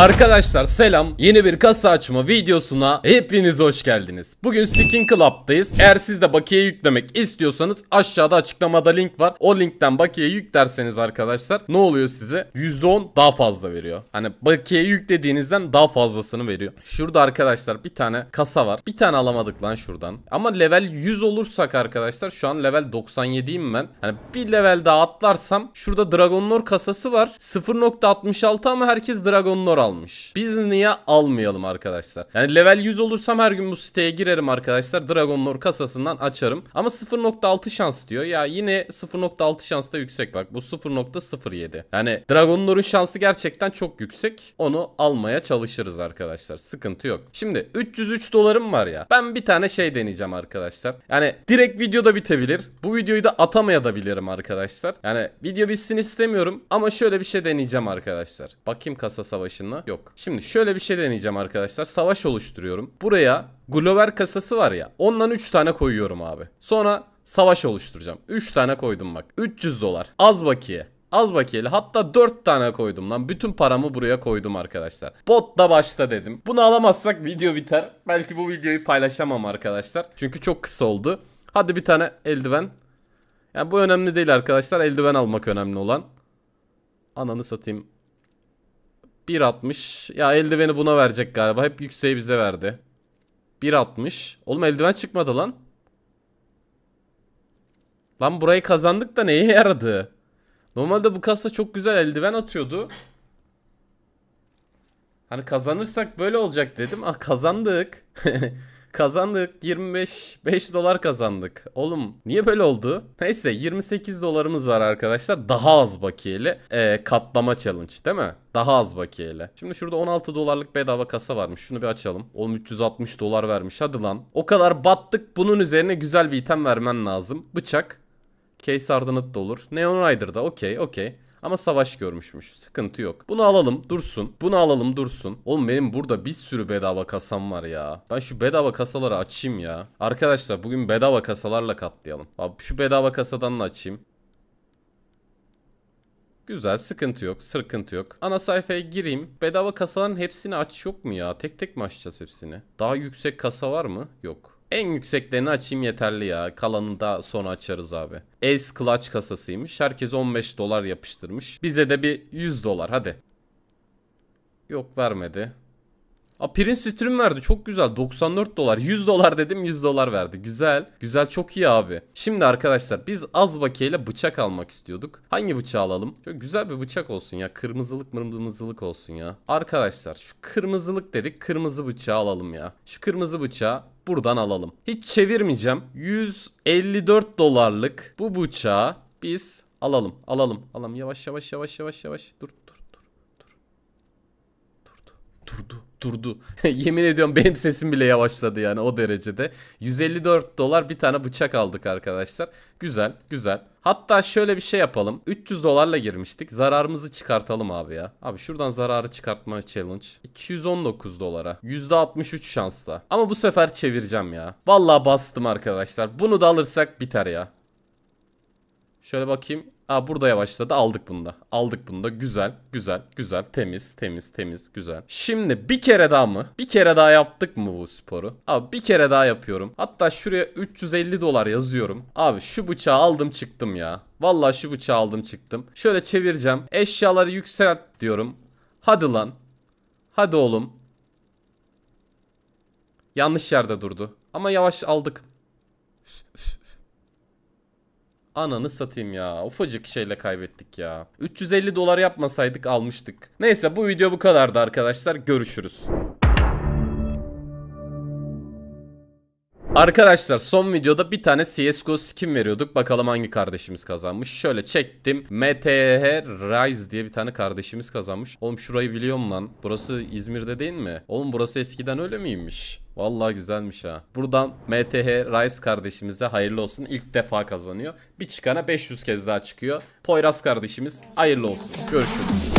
Arkadaşlar selam yeni bir kasa açma videosuna hepiniz hoş geldiniz. Bugün Skin Club'dayız. Eğer siz de bakiye yüklemek istiyorsanız aşağıda açıklamada link var. O linkten bakiye yüklerseniz arkadaşlar ne oluyor size? %10 daha fazla veriyor. Hani bakiye yüklediğinizden daha fazlasını veriyor. Şurada arkadaşlar bir tane kasa var. Bir tane alamadık lan şuradan. Ama level 100 olursak arkadaşlar şu an level 97'yim ben. Hani bir level daha atlarsam şurada Dragonlord kasası var. 0.66 ama herkes Dragonlord aldı almış. Biz niye almayalım arkadaşlar? Yani level 100 olursam her gün bu siteye girerim arkadaşlar. Dragon Lore kasasından açarım. Ama 0.6 şans diyor. Ya yine 0.6 şans da yüksek bak. Bu 0.07. Yani Dragon Lore'un şansı gerçekten çok yüksek. Onu almaya çalışırız arkadaşlar. Sıkıntı yok. Şimdi 303 dolarım var ya. Ben bir tane şey deneyeceğim arkadaşlar. Yani direkt videoda bitebilir. Bu videoyu da atamaya da bilirim arkadaşlar. Yani video bitsin istemiyorum ama şöyle bir şey deneyeceğim arkadaşlar. Bakayım kasa savaşına. Yok. Şimdi şöyle bir şey deneyeceğim arkadaşlar. Savaş oluşturuyorum. Buraya Glover kasası var ya. Ondan 3 tane koyuyorum abi. Sonra savaş oluşturacağım. 3 tane koydum bak. 300 dolar. Az bakiye. Az bakiyeli hatta 4 tane koydum lan. Bütün paramı buraya koydum arkadaşlar. Bot da başta dedim. Bunu alamazsak video biter. Belki bu videoyu paylaşamam arkadaşlar. Çünkü çok kısa oldu. Hadi bir tane eldiven. Yani bu önemli değil arkadaşlar. Eldiven almak önemli olan. Ananı satayım. 1.60. Ya eldiveni buna verecek galiba. Hep yükseği bize verdi. 1.60. Oğlum eldiven çıkmadı lan. Lan burayı kazandık da neye yaradı? Normalde bu kasa çok güzel eldiven atıyordu. Hani kazanırsak böyle olacak dedim. Ah kazandık. Kazandık 25 5 dolar kazandık. Oğlum niye böyle oldu? Neyse 28 dolarımız var arkadaşlar. Daha az bakiyeli ee, katlama challenge değil mi? Daha az bakiyeli. Şimdi şurada 16 dolarlık bedava kasa varmış. Şunu bir açalım. Oğlum 360 dolar vermiş. Hadi lan. O kadar battık. Bunun üzerine güzel bir item vermen lazım. Bıçak. Case Ardanit da olur. Neon Rider da okey okey. Ama savaş görmüşmüş. Sıkıntı yok. Bunu alalım dursun. Bunu alalım dursun. Oğlum benim burada bir sürü bedava kasam var ya. Ben şu bedava kasaları açayım ya. Arkadaşlar bugün bedava kasalarla katlayalım. Abi şu bedava kasadan da açayım. Güzel sıkıntı yok sıkıntı yok. Ana sayfaya gireyim. Bedava kasaların hepsini aç yok mu ya? Tek tek mi açacağız hepsini? Daha yüksek kasa var mı? Yok. En yükseklerini açayım yeterli ya. Kalanını da sonra açarız abi. Ace Clutch kasasıymış. Herkes 15 dolar yapıştırmış. Bize de bir 100 dolar hadi. Yok vermedi. A Prince Stream verdi çok güzel 94 dolar 100 dolar dedim 100 dolar verdi güzel güzel çok iyi abi Şimdi arkadaşlar biz Azbaki ile bıçak almak istiyorduk hangi bıçağı alalım Çok güzel bir bıçak olsun ya kırmızılık mırmızılık olsun ya Arkadaşlar şu kırmızılık dedik kırmızı bıçağı alalım ya şu kırmızı bıçağı buradan alalım. Hiç çevirmeyeceğim. 154 dolarlık bu bıçağı biz alalım. Alalım. Alalım. Yavaş yavaş yavaş yavaş yavaş. Dur dur dur dur. Durdu. Durdu durdu. Yemin ediyorum benim sesim bile yavaşladı yani o derecede. 154 dolar bir tane bıçak aldık arkadaşlar. Güzel, güzel. Hatta şöyle bir şey yapalım. 300 dolarla girmiştik. Zararımızı çıkartalım abi ya. Abi şuradan zararı çıkartma challenge. 219 dolara. %63 şansla. Ama bu sefer çevireceğim ya. Vallahi bastım arkadaşlar. Bunu da alırsak biter ya. Şöyle bakayım. Aa burada yavaşladı aldık bunu da. Aldık bunu da güzel güzel güzel temiz temiz temiz güzel. Şimdi bir kere daha mı? Bir kere daha yaptık mı bu sporu? Abi bir kere daha yapıyorum. Hatta şuraya 350 dolar yazıyorum. Abi şu bıçağı aldım çıktım ya. Vallahi şu bıçağı aldım çıktım. Şöyle çevireceğim. Eşyaları yükselt diyorum. Hadi lan. Hadi oğlum. Yanlış yerde durdu. Ama yavaş aldık. Üf, üf. Ananı satayım ya. Ufacık şeyle kaybettik ya. 350 dolar yapmasaydık almıştık. Neyse bu video bu kadardı arkadaşlar. Görüşürüz. Arkadaşlar son videoda bir tane CSGO skin veriyorduk. Bakalım hangi kardeşimiz kazanmış. Şöyle çektim. MTH Rise diye bir tane kardeşimiz kazanmış. Oğlum şurayı biliyorum lan. Burası İzmir'de değil mi? Oğlum burası eskiden öyle miymiş? Vallahi güzelmiş ha. Buradan MTH Rice kardeşimize hayırlı olsun. İlk defa kazanıyor. Bir çıkana 500 kez daha çıkıyor. Poyraz kardeşimiz hayırlı olsun. Görüşürüz.